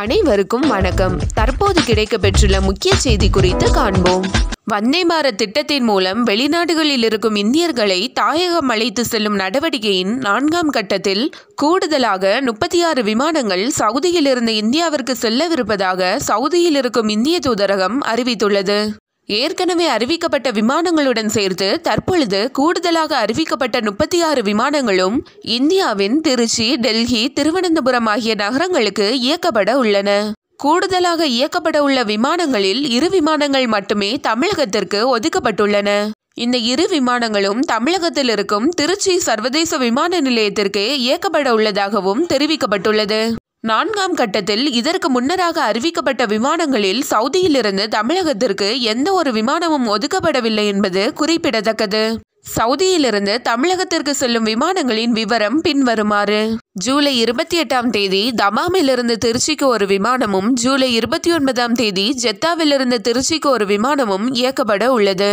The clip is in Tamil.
அனைவருக்கும் வணக்கம் தற்போது கிடைக்க பெற்றுள்ள முக்கிய செய்தி குறித்து காண்போம் வந்தே பாரத் திட்டத்தின் மூலம் வெளிநாடுகளில் இருக்கும் இந்தியர்களை தாயகம் அழைத்து செல்லும் நடவடிக்கையின் நான்காம் கட்டத்தில் கூடுதலாக முப்பத்தி ஆறு விமானங்கள் சவுதியிலிருந்து இந்தியாவிற்கு செல்லவிருப்பதாக சவுதியில் இருக்கும் இந்திய தூதரகம் அறிவித்துள்ளது ஏற்கனவே அறிவிக்கப்பட்ட விமானங்களுடன் சேர்த்து தற்பொழுது கூடுதலாக அறிவிக்கப்பட்ட முப்பத்தி ஆறு விமானங்களும் இந்தியாவின் திருச்சி டெல்லி திருவனந்தபுரம் ஆகிய நகரங்களுக்கு இயக்கப்பட உள்ளன கூடுதலாக இயக்கப்பட உள்ள விமானங்களில் இரு விமானங்கள் மட்டுமே தமிழகத்திற்கு ஒதுக்கப்பட்டுள்ளன இந்த இரு விமானங்களும் தமிழகத்தில் இருக்கும் திருச்சி சர்வதேச விமான நிலையத்திற்கே இயக்கப்பட உள்ளதாகவும் தெரிவிக்கப்பட்டுள்ளது நான்காம் கட்டத்தில் இதற்கு முன்னராக அறிவிக்கப்பட்ட விமானங்களில் சவுதியிலிருந்து தமிழகத்திற்கு எந்த ஒரு விமானமும் ஒதுக்கப்படவில்லை என்பது குறிப்பிடத்தக்கது சவுதியிலிருந்து தமிழகத்திற்கு செல்லும் விமானங்களின் விவரம் பின்வருமாறு ஜூலை இருபத்தி எட்டாம் தேதி தமாமிலிருந்து திருச்சிக்கு ஒரு விமானமும் ஜூலை இருபத்தி ஒன்பதாம் தேதி ஜெத்தாவிலிருந்து திருச்சிக்கு ஒரு விமானமும் இயக்கப்பட உள்ளது